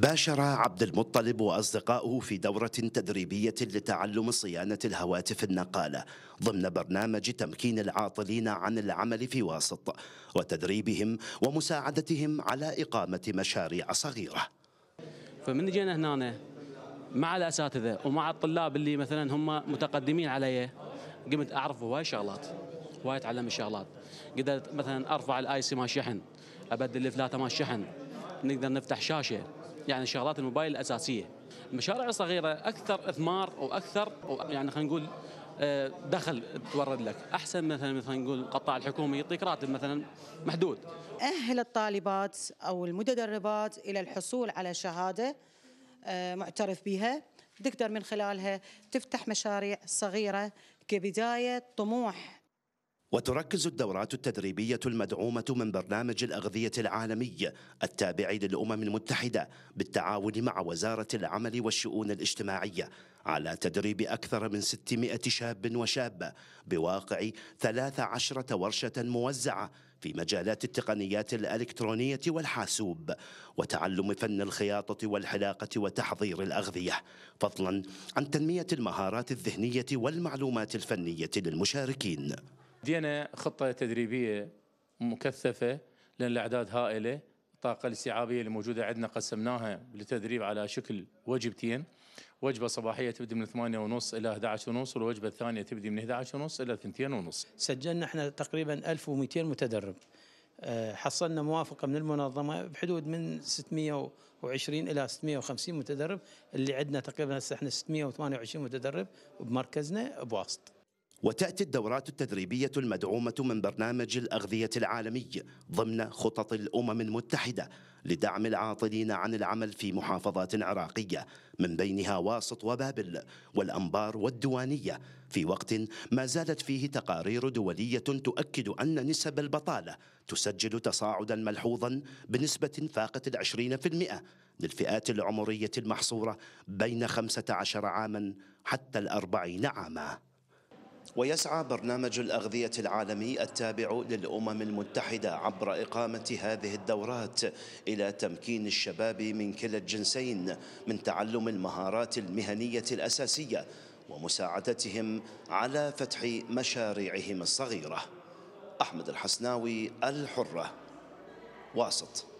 باشر عبد المطلب وأصدقاؤه في دوره تدريبيه لتعلم صيانه الهواتف النقاله ضمن برنامج تمكين العاطلين عن العمل في واسط وتدريبهم ومساعدتهم على اقامه مشاريع صغيره. فمن جينا هنا مع الاساتذه ومع الطلاب اللي مثلا هم متقدمين علي قمت اعرف هواي شغلات هواي اتعلم شغلات قدرت مثلا ارفع الاي سي مال شحن ابدل الفلاته مال شحن نقدر نفتح شاشه يعني شغلات الموبايل الاساسيه المشاريع الصغيره اكثر اثمار واكثر يعني خلينا نقول آه، دخل تورد لك احسن مثلا مثلا نقول القطاع الحكومي يعطيك راتب مثلا محدود اهل الطالبات او المتدربات الى الحصول على شهاده آه، معترف بها تقدر من خلالها تفتح مشاريع صغيره كبدايه طموح وتركز الدورات التدريبية المدعومة من برنامج الأغذية العالمي التابع للأمم المتحدة بالتعاون مع وزارة العمل والشؤون الاجتماعية على تدريب أكثر من 600 شاب وشابة بواقع 13 ورشة موزعة في مجالات التقنيات الإلكترونية والحاسوب وتعلم فن الخياطة والحلاقة وتحضير الأغذية فضلا عن تنمية المهارات الذهنية والمعلومات الفنية للمشاركين دينا خطة تدريبية مكثفة لأن الأعداد هائلة الطاقة الاستيعابية اللي موجودة عندنا قسمناها للتدريب على شكل وجبتين وجبة صباحية تبدي من 8 ونص إلى 11 ونص والوجبة الثانية تبدي من 11 ونص إلى 2 ونص سجلنا احنا تقريبا 1200 متدرب آه، حصلنا موافقة من المنظمة بحدود من 620 إلى 650 متدرب اللي عندنا تقريبا هسه احنا 628 متدرب بمركزنا بواسط وتأتي الدورات التدريبية المدعومة من برنامج الأغذية العالمي ضمن خطط الأمم المتحدة لدعم العاطلين عن العمل في محافظات عراقية من بينها واسط وبابل والأنبار والدوانية في وقت ما زالت فيه تقارير دولية تؤكد أن نسب البطالة تسجل تصاعدا ملحوظا بنسبة فاقت العشرين في المئة للفئات العمرية المحصورة بين 15 عاما حتى الأربعين عاماً ويسعى برنامج الأغذية العالمي التابع للأمم المتحدة عبر إقامة هذه الدورات إلى تمكين الشباب من كلا الجنسين من تعلم المهارات المهنية الأساسية ومساعدتهم على فتح مشاريعهم الصغيرة أحمد الحسناوي الحرة واسط